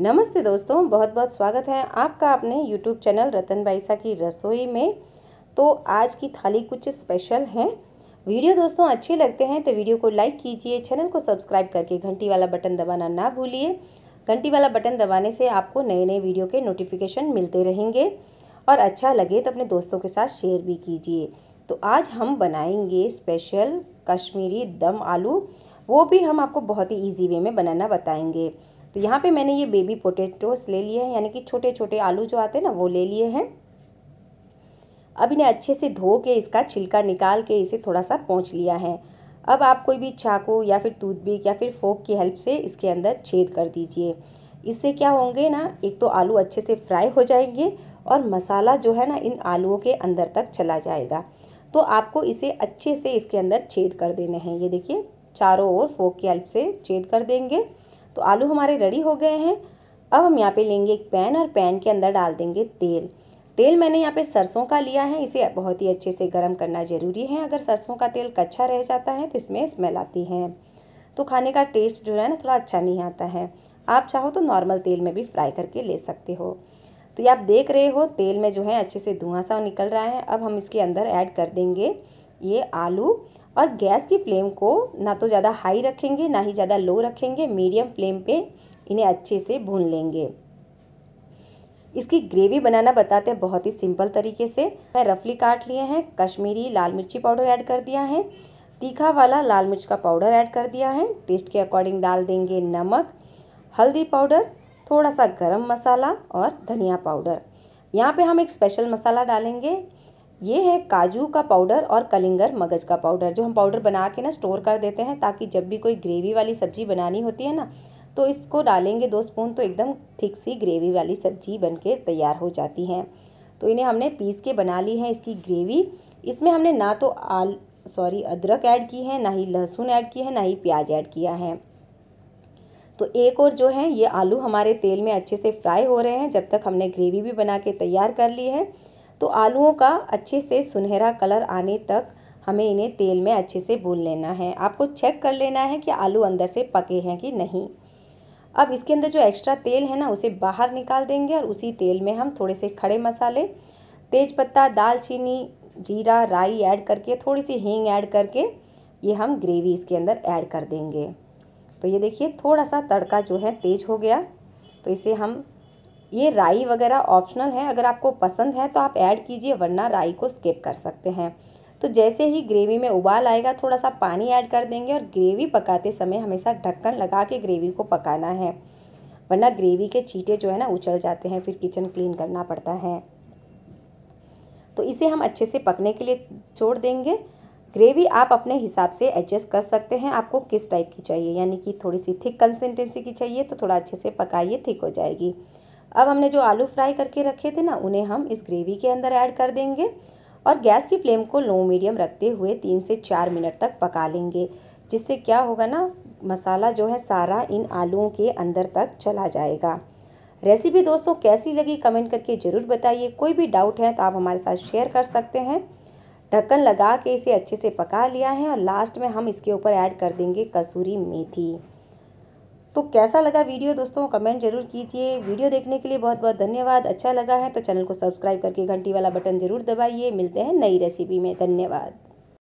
नमस्ते दोस्तों बहुत बहुत स्वागत है आपका अपने यूट्यूब चैनल रतन बाईसा की रसोई में तो आज की थाली कुछ स्पेशल है वीडियो दोस्तों अच्छे लगते हैं तो वीडियो को लाइक कीजिए चैनल को सब्सक्राइब करके घंटी वाला बटन दबाना ना भूलिए घंटी वाला बटन दबाने से आपको नए नए वीडियो के नोटिफिकेशन मिलते रहेंगे और अच्छा लगे तो अपने दोस्तों के साथ शेयर भी कीजिए तो आज हम बनाएंगे स्पेशल कश्मीरी दम आलू वो भी हम आपको बहुत ही ईजी वे में बनाना बताएंगे तो यहाँ पे मैंने ये बेबी पोटेटोस ले लिए हैं यानी कि छोटे छोटे आलू जो आते हैं ना वो ले लिए हैं अब इन्हें अच्छे से धो के इसका छिलका निकाल के इसे थोड़ा सा पोंछ लिया है अब आप कोई भी चाकू या फिर टूथबिक या फिर फोक की हेल्प से इसके अंदर छेद कर दीजिए इससे क्या होंगे ना एक तो आलू अच्छे से फ्राई हो जाएंगे और मसाला जो है ना इन आलूओं के अंदर तक चला जाएगा तो आपको इसे अच्छे से इसके अंदर छेद कर देने हैं ये देखिए चारों ओर फोक की हेल्प से छेद कर देंगे तो आलू हमारे रेडी हो गए हैं अब हम यहाँ पे लेंगे एक पैन और पैन के अंदर डाल देंगे तेल तेल मैंने यहाँ पे सरसों का लिया है इसे बहुत ही अच्छे से गर्म करना ज़रूरी है अगर सरसों का तेल कच्चा रह जाता है तो इसमें स्मेल आती है तो खाने का टेस्ट जो है ना थोड़ा अच्छा नहीं आता है आप चाहो तो नॉर्मल तेल में भी फ्राई करके ले सकते हो तो ये आप देख रहे हो तेल में जो है अच्छे से धुआँ सा निकल रहा है अब हम इसके अंदर ऐड कर देंगे ये आलू और गैस की फ्लेम को ना तो ज़्यादा हाई रखेंगे ना ही ज़्यादा लो रखेंगे मीडियम फ्लेम पे इन्हें अच्छे से भून लेंगे इसकी ग्रेवी बनाना बताते हैं बहुत ही सिंपल तरीके से मैं रफली काट लिए हैं कश्मीरी लाल मिर्ची पाउडर ऐड कर दिया है तीखा वाला लाल मिर्च का पाउडर ऐड कर दिया है टेस्ट के अकॉर्डिंग डाल देंगे नमक हल्दी पाउडर थोड़ा सा गरम मसाला और धनिया पाउडर यहाँ पे हम एक स्पेशल मसाला डालेंगे ये है काजू का पाउडर और कलिंगर मगज़ का पाउडर जो हम पाउडर बना के ना स्टोर कर देते हैं ताकि जब भी कोई ग्रेवी वाली सब्ज़ी बनानी होती है ना तो इसको डालेंगे दो स्पून तो एकदम ठीक सी ग्रेवी वाली सब्जी बन के तैयार हो जाती है तो इन्हें हमने पीस के बना ली है इसकी ग्रेवी इसमें हमने ना तो आल सॉरी अदरक ऐड की है ना ही लहसुन ऐड की है ना ही प्याज ऐड किया है तो एक और जो है ये आलू हमारे तेल में अच्छे से फ्राई हो रहे हैं जब तक हमने ग्रेवी भी बना के तैयार कर ली है तो आलूओं का अच्छे से सुनहरा कलर आने तक हमें इन्हें तेल में अच्छे से भून लेना है आपको चेक कर लेना है कि आलू अंदर से पके हैं कि नहीं अब इसके अंदर जो एक्स्ट्रा तेल है ना उसे बाहर निकाल देंगे और उसी तेल में हम थोड़े से खड़े मसाले तेज़पत्ता दालचीनी जीरा राई ऐड करके थोड़ी सी हींग ऐड करके ये हम ग्रेवी इसके अंदर ऐड कर देंगे तो ये देखिए थोड़ा सा तड़का जो है तेज़ हो गया तो इसे हम ये राई वगैरह ऑप्शनल है अगर आपको पसंद है तो आप ऐड कीजिए वरना राई को स्किप कर सकते हैं तो जैसे ही ग्रेवी में उबाल आएगा थोड़ा सा पानी ऐड कर देंगे और ग्रेवी पकाते समय हमेशा ढक्कन लगा के ग्रेवी को पकाना है वरना ग्रेवी के चीटे जो है ना उछल जाते हैं फिर किचन क्लीन करना पड़ता है तो इसे हम अच्छे से पकने के लिए छोड़ देंगे ग्रेवी आप अपने हिसाब से एडजस्ट कर सकते हैं आपको किस टाइप की चाहिए यानी कि थोड़ी सी थिक कंसिस्टेंसी की चाहिए तो थोड़ा अच्छे से पकाइए थिक हो जाएगी अब हमने जो आलू फ्राई करके रखे थे ना उन्हें हम इस ग्रेवी के अंदर ऐड कर देंगे और गैस की फ्लेम को लो मीडियम रखते हुए तीन से चार मिनट तक पका लेंगे जिससे क्या होगा ना मसाला जो है सारा इन आलूओं के अंदर तक चला जाएगा रेसिपी दोस्तों कैसी लगी कमेंट करके ज़रूर बताइए कोई भी डाउट है तो आप हमारे साथ शेयर कर सकते हैं ढक्कन लगा के इसे अच्छे से पका लिया है और लास्ट में हम इसके ऊपर ऐड कर देंगे कसूरी मेथी तो कैसा लगा वीडियो दोस्तों कमेंट जरूर कीजिए वीडियो देखने के लिए बहुत बहुत धन्यवाद अच्छा लगा है तो चैनल को सब्सक्राइब करके घंटी वाला बटन जरूर दबाइए मिलते हैं नई रेसिपी में धन्यवाद